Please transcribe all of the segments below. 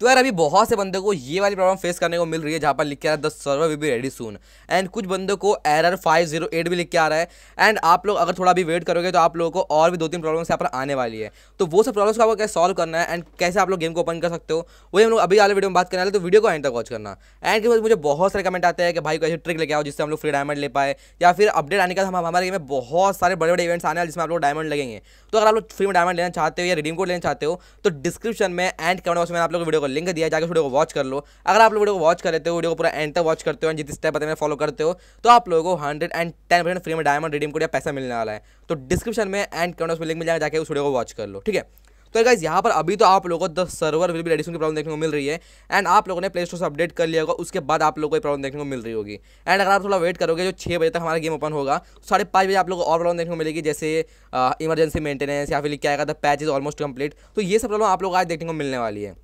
तो यार अभी बहुत से बंदों को ये वाली प्रॉब्लम फेस करने को मिल रही है जहाँ पर लिख के आ रहा है the server will be ready soon and कुछ बंदों को एरर 508 भी लिख के आ रहा है एंड आप लोग अगर थोड़ा भी वेट करोगे तो आप लोगों को और भी दो तीन प्रॉब्लम्स यहाँ पर आने वाली है तो वो सब प्रॉब्लम्स को आपको कैसे सॉल्व करना है एंड कैसे आप लोग गेम को ओपन कर सकते हो वही हम लोग अभी वाले वीडियो में बात करने वाले तो वीडियो को एंड तक वॉच करना एंड के बाद मुझे बहुत सारे कमेंट आते हैं कि भाई कैसे ट्रिक लेके आओ जिससे हम लोग फ्री डायमंड ले पाए या फिर अपडेट आने के बाद हमारे गेम में बहुत सारे बड़े बड़े इवेंट्स आने वाले जिसमें आप लोग डायमंड लगेंगे तो अगर आप लोग फ्री में डायमंड लेना चाहते हो या रिडीम कोड लेना चाहते हो तो डिस्क्रिप्शन में एंड कमेंट बॉक्स में आप लोग वीडियो लिंक दिया जाकर वीडियो को वॉच कर लो अगर आप लोग वीडियो को वॉच कर लेते हो वीडियो को पूरा एंड तक वॉच करते हो जितने स्टेप बताए फॉलो करते हो तो आप लोगों को hundred and ten percent free में डायमंड रिडीम कोड या पैसा मिलने वाला है तो डिस्क्रिप्शन में एंड कमेंट में लिंक मिल जाएगा जाकर उस वीडियो को वॉच कर लो ठीक है तो गाइज यहाँ पर अभी तो आप लोगों को the server will be ready soon की प्रॉब्लम देखने को मिल रही है एंड आप लोगों ने प्ले स्टोर से अपडेट कर लिया होगा उसके बाद आप लोगों को प्रॉब्लम देखने को मिल रही होगी एंड अगर आप थोड़ा वेट करोगे जो छः बजे तक हमारा गेम ओपन होगा तो साढ़े पाँच बजे आप लोगों को और प्रॉब्लम देखने को मिलेगी जैसे इमरजेंसी मेंटेनेंस या फिर क्या आएगा the patch is almost complete तो ये सब प्रॉब्लम आप लोग आज देखने को मिलने वाली है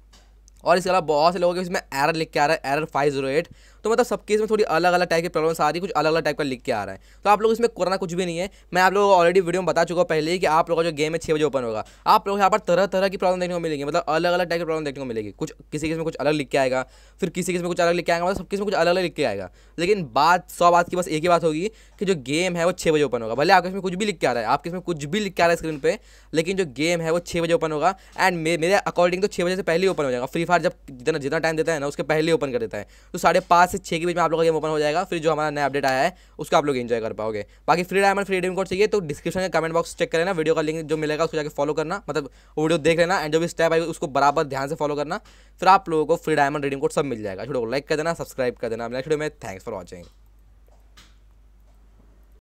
और इसके अलावा बहुत से लोगों के इसमें एरर लिख के आ रहा है एरर फाइव जीरो एट तो मतलब सब केस में थोड़ी अलग अलग टाइप की प्रॉब्लम्स आ रही है कुछ अलग अलग टाइप का लिख के आ रहा है तो आप लोग इसमें कोरोना कुछ भी नहीं है मैं आप लोगों को ऑलरेडी वीडियो में बता चुका हूँ पहले ही कि आप लोगों का जो गेम है छः बजे ओपन होगा आप लोग यहाँ पर तरह तरह की प्रॉब्लम देखने को मिलेगी मतलब अलग अलग टाइप की प्रॉब्लम देखने को मिलेगी कुछ किसी किस में कुछ अलग लिख के आएगा फिर किसी किस में कुछ अलग लिख के आएगा मतलब सब किस में कुछ अलग अलग लिख के आएगा लेकिन बात सौ बात की बस एक ही बात होगी कि जो गेम है वो छः बजे ओपन होगा भले आपके इसमें कुछ भी लिख के आ रहा है आपके इसमें कुछ भी लिख के आ रहा है स्क्रीन पर लेकिन जो गेम है वो छः बजे ओपन होगा एंड मेरे अकॉर्डिंग तो छः बजे से पहले ओपन हो जाएगा फ्री फायर जब जितना जितना टाइम देता है ना उसके पहले ओपन कर देता है तो साढ़े पाँच से छः के बीच में आप लोगों का गेम ओपन हो जाएगा फिर जो हमारा नया अपडेट आया है उसको आप लोग एंजॉय कर पाओगे बाकी free diamond free redeem code चाहिए तो डिस्क्रिप्शन में कमेंट बॉक्स चेक कर लेना वीडियो का लिंक जो मिलेगा उसको जाकर फॉलो करना मतलब वीडियो देख लेना एंड जो भी स्टेप आएगा उसको बराबर ध्यान से फॉलो करना फिर आप लोगों को फ्री डायमंड रीडिंग कोड सब मिल जाएगा को लाइक कर देना सब्सक्राइब कर देना नेक्स्ट वीडियो में थैंक्स फॉर वॉचिंग